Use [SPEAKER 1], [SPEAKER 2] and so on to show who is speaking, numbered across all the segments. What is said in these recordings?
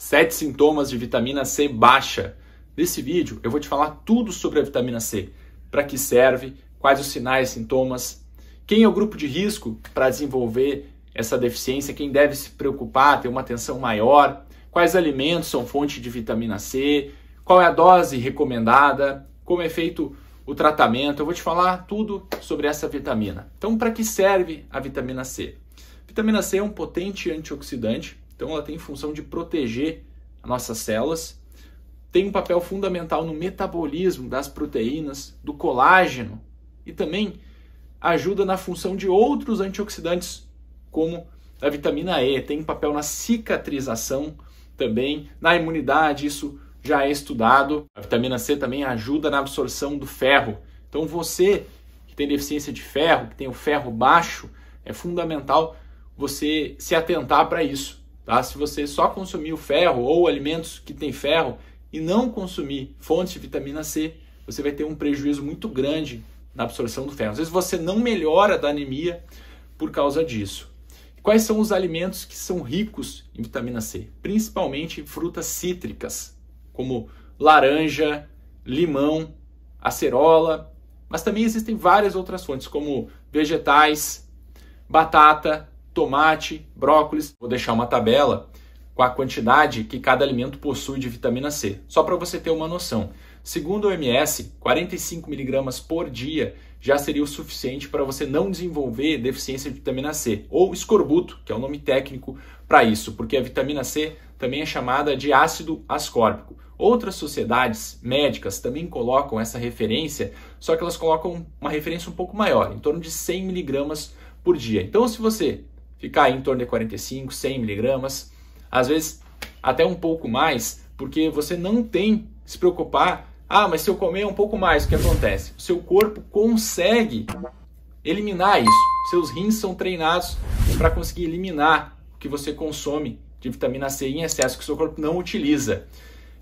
[SPEAKER 1] Sete sintomas de vitamina C baixa. Nesse vídeo eu vou te falar tudo sobre a vitamina C, para que serve, quais os sinais, e sintomas, quem é o grupo de risco para desenvolver essa deficiência, quem deve se preocupar, ter uma atenção maior, quais alimentos são fonte de vitamina C, qual é a dose recomendada, como é feito o tratamento. Eu vou te falar tudo sobre essa vitamina. Então, para que serve a vitamina C? vitamina C é um potente antioxidante então ela tem função de proteger as nossas células, tem um papel fundamental no metabolismo das proteínas, do colágeno e também ajuda na função de outros antioxidantes, como a vitamina E, tem um papel na cicatrização também, na imunidade, isso já é estudado. A vitamina C também ajuda na absorção do ferro. Então você que tem deficiência de ferro, que tem o ferro baixo, é fundamental você se atentar para isso. Tá? Se você só consumir o ferro ou alimentos que têm ferro e não consumir fontes de vitamina C, você vai ter um prejuízo muito grande na absorção do ferro. Às vezes você não melhora da anemia por causa disso. Quais são os alimentos que são ricos em vitamina C? Principalmente frutas cítricas, como laranja, limão, acerola, mas também existem várias outras fontes, como vegetais, batata, tomate, brócolis. Vou deixar uma tabela com a quantidade que cada alimento possui de vitamina C, só para você ter uma noção. Segundo o OMS, 45 miligramas por dia já seria o suficiente para você não desenvolver deficiência de vitamina C, ou escorbuto, que é o nome técnico para isso, porque a vitamina C também é chamada de ácido ascórbico. Outras sociedades médicas também colocam essa referência, só que elas colocam uma referência um pouco maior, em torno de 100 miligramas por dia. Então, se você ficar em torno de 45, 100 miligramas, às vezes até um pouco mais, porque você não tem se preocupar, ah, mas se eu comer um pouco mais, o que acontece? O seu corpo consegue eliminar isso. Seus rins são treinados para conseguir eliminar o que você consome de vitamina C em excesso que o seu corpo não utiliza.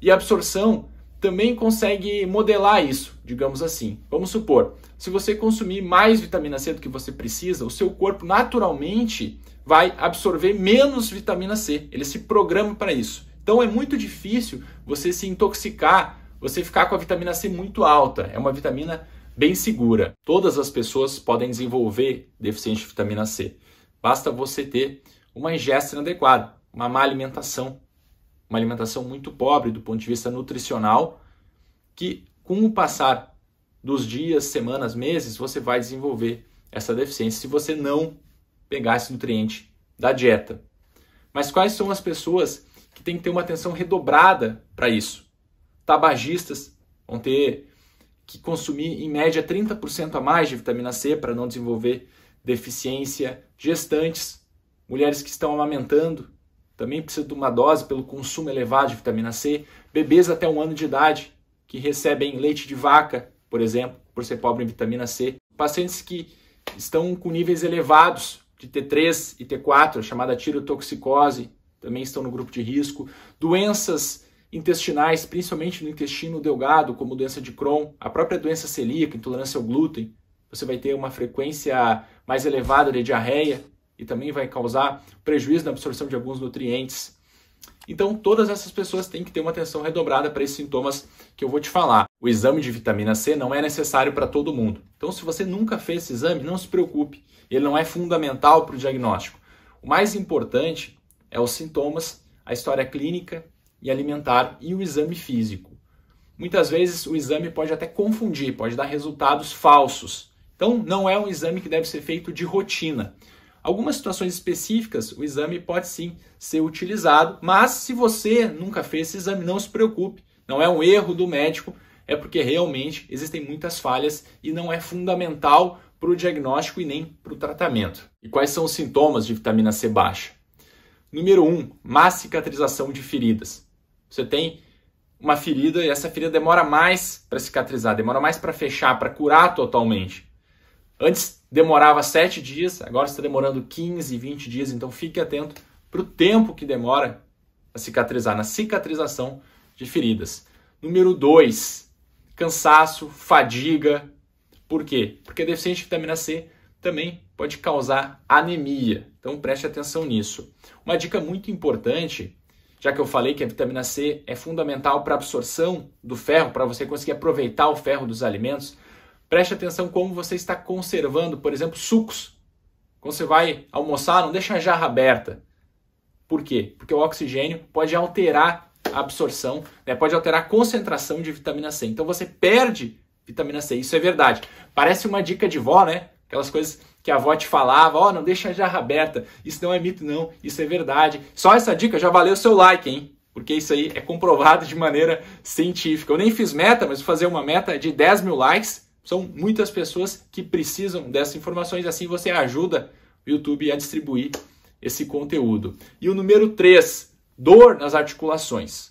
[SPEAKER 1] E a absorção também consegue modelar isso, digamos assim. Vamos supor, se você consumir mais vitamina C do que você precisa, o seu corpo naturalmente vai absorver menos vitamina C. Ele se programa para isso. Então é muito difícil você se intoxicar, você ficar com a vitamina C muito alta. É uma vitamina bem segura. Todas as pessoas podem desenvolver deficiência de vitamina C. Basta você ter uma ingesta inadequada, uma má alimentação uma alimentação muito pobre do ponto de vista nutricional, que com o passar dos dias, semanas, meses, você vai desenvolver essa deficiência se você não pegar esse nutriente da dieta. Mas quais são as pessoas que têm que ter uma atenção redobrada para isso? Tabagistas vão ter que consumir em média 30% a mais de vitamina C para não desenvolver deficiência, gestantes, mulheres que estão amamentando, também precisa de uma dose pelo consumo elevado de vitamina C. Bebês até um ano de idade que recebem leite de vaca, por exemplo, por ser pobre em vitamina C. Pacientes que estão com níveis elevados de T3 e T4, chamada tirotoxicose, também estão no grupo de risco. Doenças intestinais, principalmente no intestino delgado, como doença de Crohn, a própria doença celíaca, intolerância ao glúten, você vai ter uma frequência mais elevada de diarreia, e também vai causar prejuízo na absorção de alguns nutrientes. Então, todas essas pessoas têm que ter uma atenção redobrada para esses sintomas que eu vou te falar. O exame de vitamina C não é necessário para todo mundo. Então, se você nunca fez esse exame, não se preocupe, ele não é fundamental para o diagnóstico. O mais importante é os sintomas, a história clínica e alimentar e o exame físico. Muitas vezes o exame pode até confundir, pode dar resultados falsos. Então, não é um exame que deve ser feito de rotina. Algumas situações específicas, o exame pode sim ser utilizado, mas se você nunca fez esse exame, não se preocupe, não é um erro do médico, é porque realmente existem muitas falhas e não é fundamental para o diagnóstico e nem para o tratamento. E quais são os sintomas de vitamina C baixa? Número 1, um, má cicatrização de feridas. Você tem uma ferida e essa ferida demora mais para cicatrizar, demora mais para fechar, para curar totalmente. Antes demorava 7 dias, agora está demorando 15, 20 dias, então fique atento para o tempo que demora a cicatrizar, na cicatrização de feridas. Número 2, cansaço, fadiga. Por quê? Porque deficiente deficiência de vitamina C também pode causar anemia. Então preste atenção nisso. Uma dica muito importante, já que eu falei que a vitamina C é fundamental para a absorção do ferro, para você conseguir aproveitar o ferro dos alimentos, Preste atenção como você está conservando, por exemplo, sucos. Quando você vai almoçar, não deixa a jarra aberta. Por quê? Porque o oxigênio pode alterar a absorção, né? pode alterar a concentração de vitamina C. Então você perde vitamina C, isso é verdade. Parece uma dica de vó, né? Aquelas coisas que a avó te falava, ó, oh, não deixa a jarra aberta. Isso não é mito, não, isso é verdade. Só essa dica já valeu o seu like, hein? Porque isso aí é comprovado de maneira científica. Eu nem fiz meta, mas vou fazer uma meta de 10 mil likes são muitas pessoas que precisam dessas informações, assim você ajuda o YouTube a distribuir esse conteúdo. E o número 3, dor nas articulações.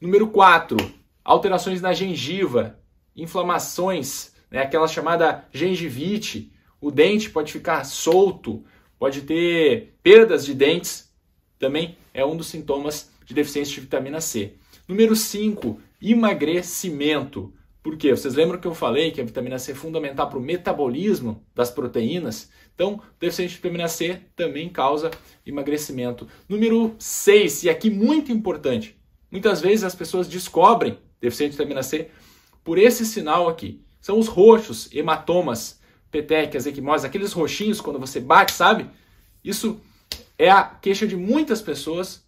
[SPEAKER 1] Número 4, alterações na gengiva, inflamações, né, aquela chamada gengivite. O dente pode ficar solto, pode ter perdas de dentes, também é um dos sintomas de deficiência de vitamina C. Número 5, emagrecimento. Por quê? Vocês lembram que eu falei que a vitamina C é fundamental para o metabolismo das proteínas? Então, deficiência de vitamina C também causa emagrecimento. Número 6, e aqui muito importante. Muitas vezes as pessoas descobrem deficiência de vitamina C por esse sinal aqui. São os roxos, hematomas, petequias, equimoses, aqueles roxinhos quando você bate, sabe? Isso é a queixa de muitas pessoas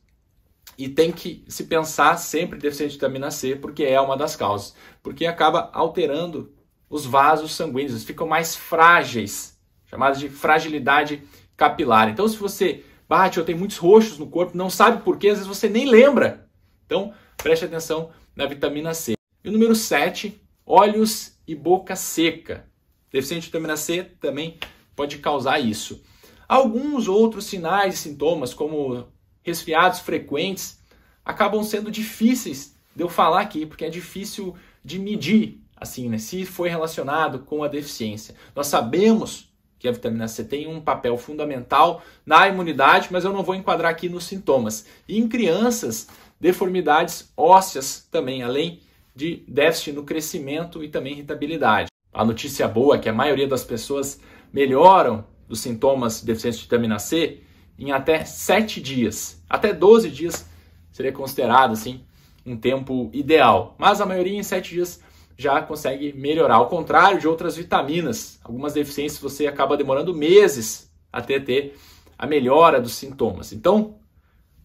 [SPEAKER 1] e tem que se pensar sempre deficiente de vitamina C, porque é uma das causas, porque acaba alterando os vasos sanguíneos, eles ficam mais frágeis, chamados de fragilidade capilar. Então, se você bate ou tem muitos roxos no corpo, não sabe porquê às vezes você nem lembra. Então, preste atenção na vitamina C. E o número 7, olhos e boca seca. Deficiente de vitamina C também pode causar isso. Alguns outros sinais e sintomas, como resfriados frequentes, acabam sendo difíceis de eu falar aqui, porque é difícil de medir, assim, né? Se foi relacionado com a deficiência. Nós sabemos que a vitamina C tem um papel fundamental na imunidade, mas eu não vou enquadrar aqui nos sintomas. E em crianças, deformidades ósseas também, além de déficit no crescimento e também irritabilidade. A notícia boa é que a maioria das pessoas melhoram dos sintomas de deficiência de vitamina C em até 7 dias. Até 12 dias seria considerado assim um tempo ideal, mas a maioria em 7 dias já consegue melhorar. Ao contrário de outras vitaminas, algumas deficiências você acaba demorando meses até ter a melhora dos sintomas. Então,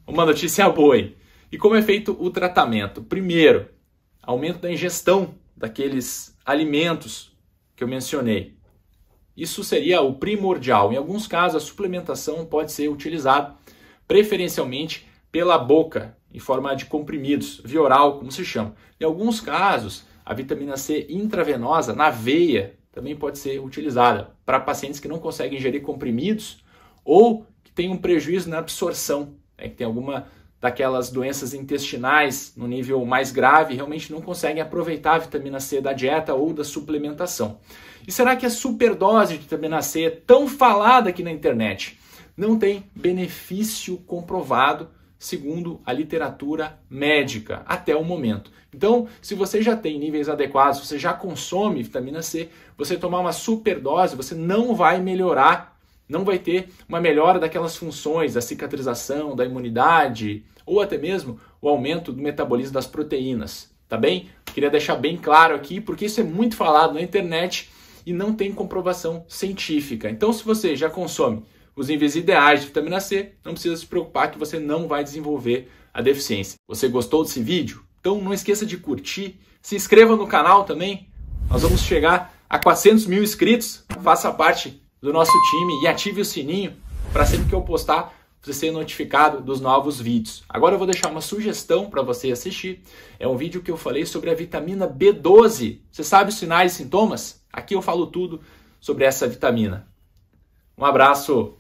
[SPEAKER 1] uma notícia boa aí. E como é feito o tratamento? Primeiro, aumento da ingestão daqueles alimentos que eu mencionei. Isso seria o primordial. Em alguns casos, a suplementação pode ser utilizada preferencialmente pela boca, em forma de comprimidos, via oral, como se chama. Em alguns casos, a vitamina C intravenosa, na veia, também pode ser utilizada para pacientes que não conseguem ingerir comprimidos ou que têm um prejuízo na absorção, né, que tem alguma daquelas doenças intestinais no nível mais grave realmente não conseguem aproveitar a vitamina C da dieta ou da suplementação. E será que a superdose de vitamina C é tão falada aqui na internet não tem benefício comprovado segundo a literatura médica até o momento. Então, se você já tem níveis adequados, você já consome vitamina C, você tomar uma superdose, você não vai melhorar não vai ter uma melhora daquelas funções, da cicatrização, da imunidade ou até mesmo o aumento do metabolismo das proteínas, tá bem? Queria deixar bem claro aqui, porque isso é muito falado na internet e não tem comprovação científica. Então, se você já consome os níveis ideais de vitamina C, não precisa se preocupar que você não vai desenvolver a deficiência. Você gostou desse vídeo? Então não esqueça de curtir, se inscreva no canal também. Nós vamos chegar a 400 mil inscritos. Faça parte do nosso time e ative o sininho para sempre que eu postar você ser notificado dos novos vídeos. Agora eu vou deixar uma sugestão para você assistir. É um vídeo que eu falei sobre a vitamina B12. Você sabe os sinais e sintomas? Aqui eu falo tudo sobre essa vitamina. Um abraço.